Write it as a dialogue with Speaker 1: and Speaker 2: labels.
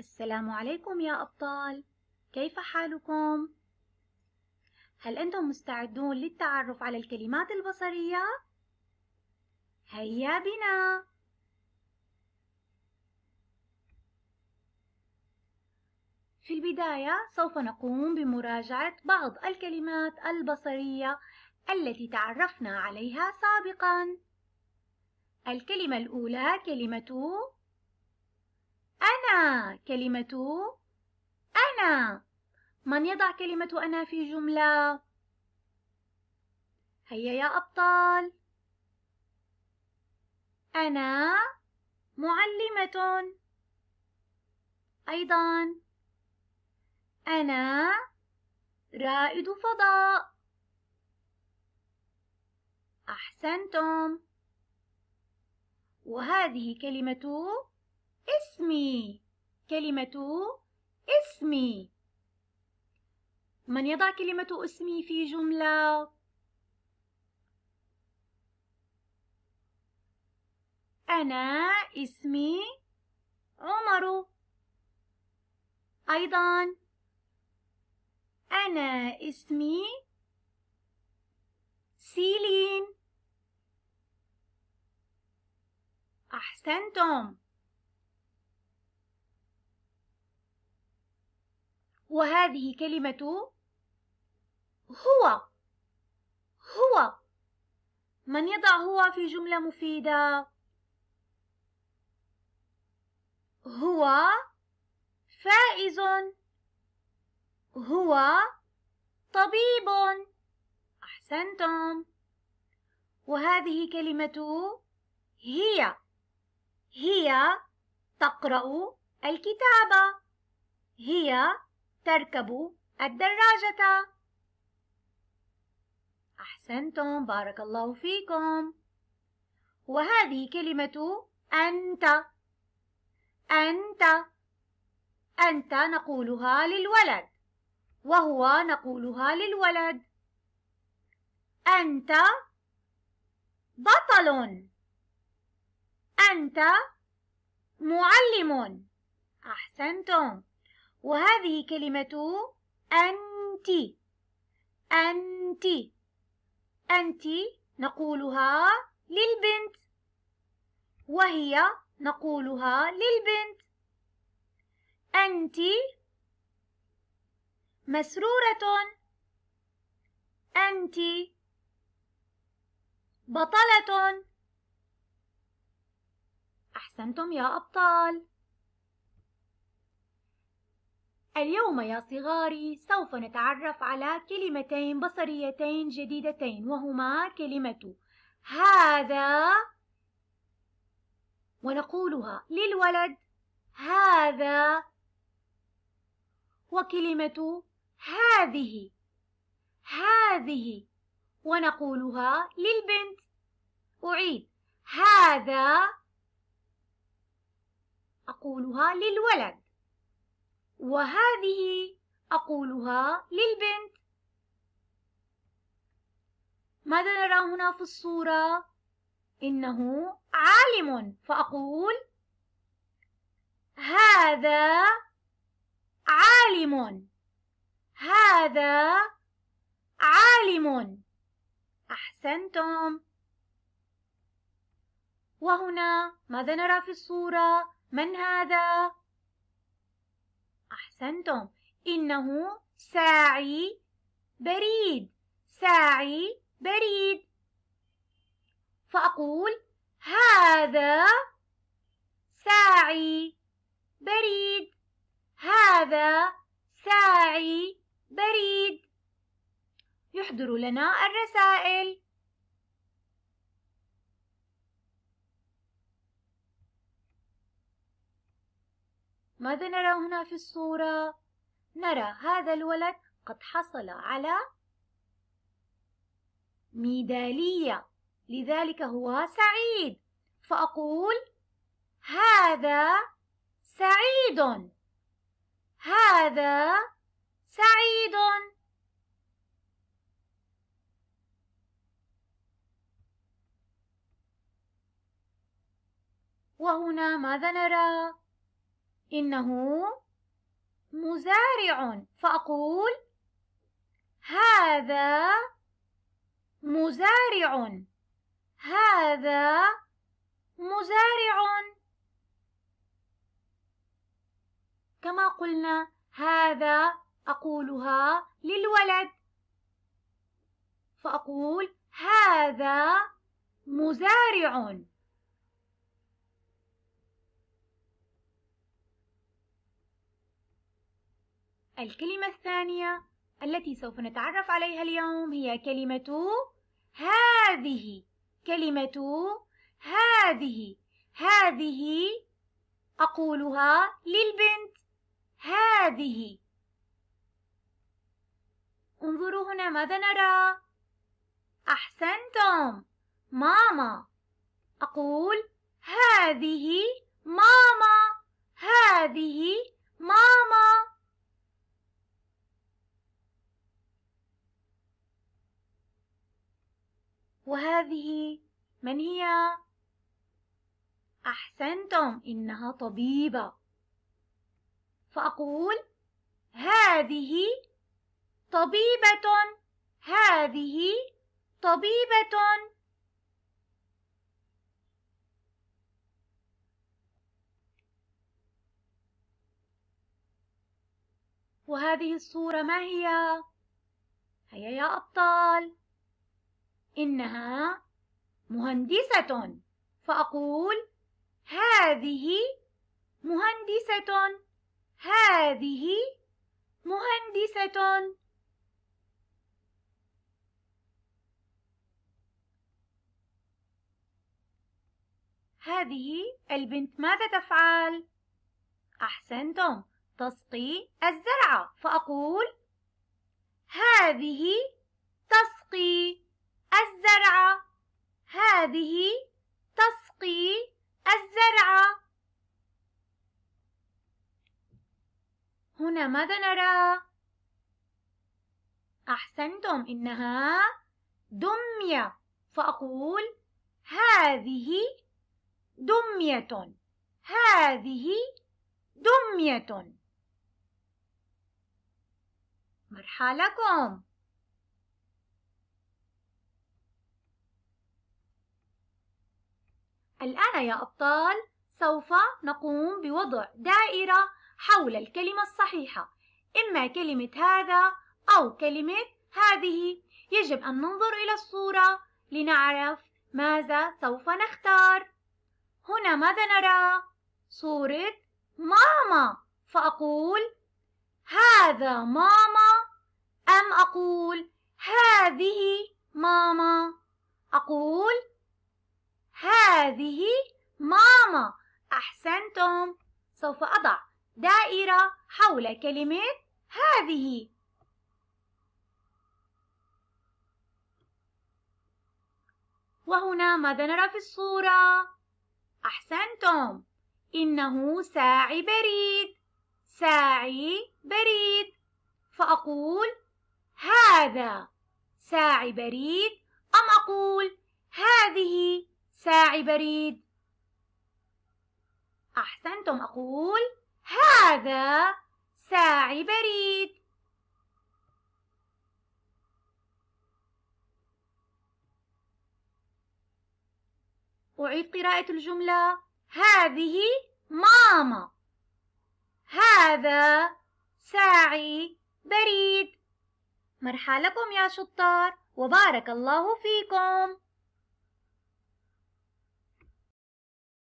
Speaker 1: السلام عليكم يا أبطال كيف حالكم؟ هل أنتم مستعدون للتعرف على الكلمات البصرية؟ هيا بنا في البداية سوف نقوم بمراجعة بعض الكلمات البصرية التي تعرفنا عليها سابقا الكلمة الأولى كلمة أنا كلمة أنا من يضع كلمة أنا في جملة؟ هيا يا أبطال أنا معلمة أيضا أنا رائد فضاء أحسنتم وهذه كلمة اسمي كلمة اسمي من يضع كلمة اسمي في جملة أنا اسمي عمر أيضا أنا اسمي سيلين أحسنتم وهذه كلمة هو هو من يضع هو في جملة مفيدة هو فائز هو طبيب أحسنتم وهذه كلمة هي هي تقرأ الكتابة هي تركب الدراجة أحسنتم بارك الله فيكم وهذه كلمة أنت أنت أنت نقولها للولد وهو نقولها للولد أنت بطل أنت معلم أحسنتم وهذه كلمة أنت أنت أنت نقولها للبنت وهي نقولها للبنت أنت مسرورة أنت بطلة أحسنتم يا أبطال اليوم يا صغاري سوف نتعرف على كلمتين بصريتين جديدتين وهما كلمة هذا ونقولها للولد هذا وكلمة هذه هذه ونقولها للبنت أعيد هذا أقولها للولد وهذه أقولها للبنت ماذا نرى هنا في الصورة؟ إنه عالم فأقول هذا عالم هذا عالم أحسنتم وهنا ماذا نرى في الصورة؟ من هذا؟ أحسنتم إنه ساعي بريد ساعي بريد فأقول هذا ساعي بريد هذا ساعي بريد يحضر لنا الرسائل ماذا نرى هنا في الصورة؟ نرى هذا الولد قد حصل على ميدالية لذلك هو سعيد فأقول هذا سعيد هذا سعيد وهنا ماذا نرى إنه مزارع فأقول هذا مزارع هذا مزارع كما قلنا هذا أقولها للولد فأقول هذا مزارع الكلمة الثانية التي سوف نتعرف عليها اليوم هي كلمة هذه كلمة هذه هذه أقولها للبنت هذه انظروا هنا ماذا نرى أحسنتم ماما أقول هذه ماما هذه ماما وهذه من هي احسنتم انها طبيبه فاقول هذه طبيبه هذه طبيبه وهذه الصوره ما هي هيا يا ابطال إنها مهندسة فأقول هذه مهندسة هذه مهندسة هذه البنت ماذا تفعل؟ أحسنتم تسقي الزرع فأقول هذه تسقي الزرعة هذه تسقي الزرعة هنا ماذا نرى؟ أحسنتم إنها دمية فأقول هذه دمية هذه دمية مرحى لكم الآن يا أبطال سوف نقوم بوضع دائرة حول الكلمة الصحيحة إما كلمة هذا أو كلمة هذه يجب أن ننظر إلى الصورة لنعرف ماذا سوف نختار هنا ماذا نرى؟ صورة ماما فأقول هذا ماما أم أقول هذه ماما أقول هذه ماما أحسنتم سوف أضع دائرة حول كلمة هذه وهنا ماذا نرى في الصورة؟ أحسنتم إنه ساعي بريد ساعي بريد فأقول هذا ساعي بريد أم أقول البريد أحسنتم أقول هذا ساعي بريد أعيد قراءة الجملة هذه ماما هذا ساعي بريد مرحلكم يا شطار وبارك الله فيكم